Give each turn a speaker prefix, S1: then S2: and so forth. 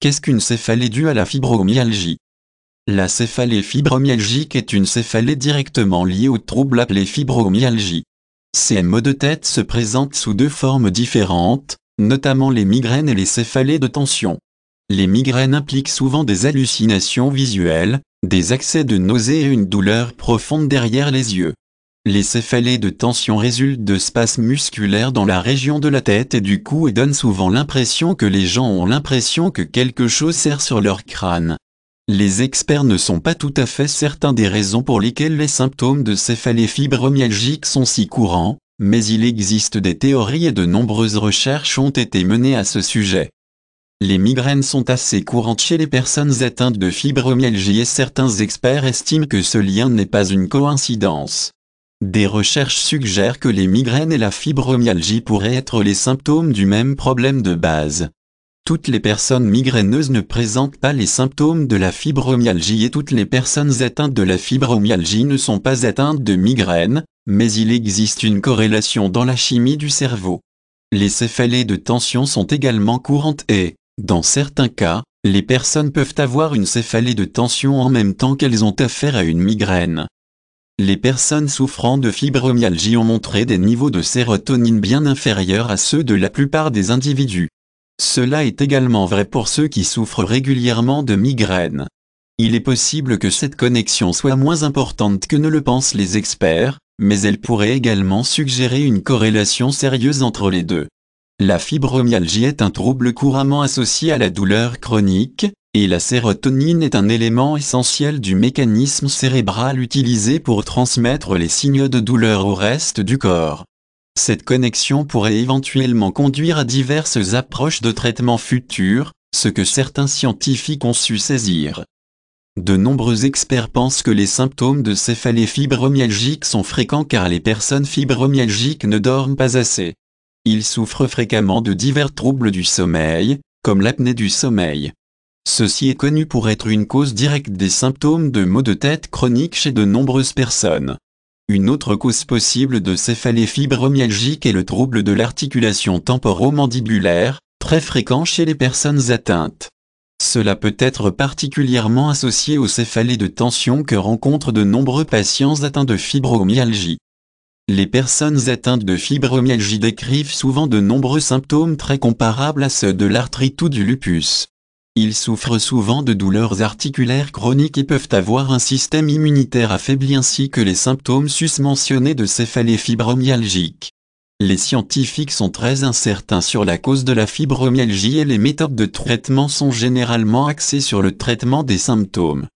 S1: Qu'est-ce qu'une céphalée due à la fibromyalgie La céphalée fibromyalgique est une céphalée directement liée au trouble appelé fibromyalgie. Ces maux de tête se présentent sous deux formes différentes, notamment les migraines et les céphalées de tension. Les migraines impliquent souvent des hallucinations visuelles, des accès de nausées et une douleur profonde derrière les yeux. Les céphalées de tension résultent de spasmes musculaires dans la région de la tête et du cou et donnent souvent l'impression que les gens ont l'impression que quelque chose serre sur leur crâne. Les experts ne sont pas tout à fait certains des raisons pour lesquelles les symptômes de céphalées fibromyalgiques sont si courants, mais il existe des théories et de nombreuses recherches ont été menées à ce sujet. Les migraines sont assez courantes chez les personnes atteintes de fibromyalgie et certains experts estiment que ce lien n'est pas une coïncidence. Des recherches suggèrent que les migraines et la fibromyalgie pourraient être les symptômes du même problème de base. Toutes les personnes migraineuses ne présentent pas les symptômes de la fibromyalgie et toutes les personnes atteintes de la fibromyalgie ne sont pas atteintes de migraines, mais il existe une corrélation dans la chimie du cerveau. Les céphalées de tension sont également courantes et, dans certains cas, les personnes peuvent avoir une céphalée de tension en même temps qu'elles ont affaire à une migraine les personnes souffrant de fibromyalgie ont montré des niveaux de sérotonine bien inférieurs à ceux de la plupart des individus. Cela est également vrai pour ceux qui souffrent régulièrement de migraines. Il est possible que cette connexion soit moins importante que ne le pensent les experts, mais elle pourrait également suggérer une corrélation sérieuse entre les deux. La fibromyalgie est un trouble couramment associé à la douleur chronique, et la sérotonine est un élément essentiel du mécanisme cérébral utilisé pour transmettre les signes de douleur au reste du corps. Cette connexion pourrait éventuellement conduire à diverses approches de traitement futurs, ce que certains scientifiques ont su saisir. De nombreux experts pensent que les symptômes de céphalée fibromyalgique sont fréquents car les personnes fibromyalgiques ne dorment pas assez. Ils souffrent fréquemment de divers troubles du sommeil, comme l'apnée du sommeil, Ceci est connu pour être une cause directe des symptômes de maux de tête chroniques chez de nombreuses personnes. Une autre cause possible de céphalée fibromyalgique est le trouble de l'articulation temporomandibulaire, très fréquent chez les personnes atteintes. Cela peut être particulièrement associé aux céphalées de tension que rencontrent de nombreux patients atteints de fibromyalgie. Les personnes atteintes de fibromyalgie décrivent souvent de nombreux symptômes très comparables à ceux de l'arthrite ou du lupus. Ils souffrent souvent de douleurs articulaires chroniques et peuvent avoir un système immunitaire affaibli ainsi que les symptômes susmentionnés de céphalée fibromyalgique. Les scientifiques sont très incertains sur la cause de la fibromyalgie et les méthodes de traitement sont généralement axées sur le traitement des symptômes.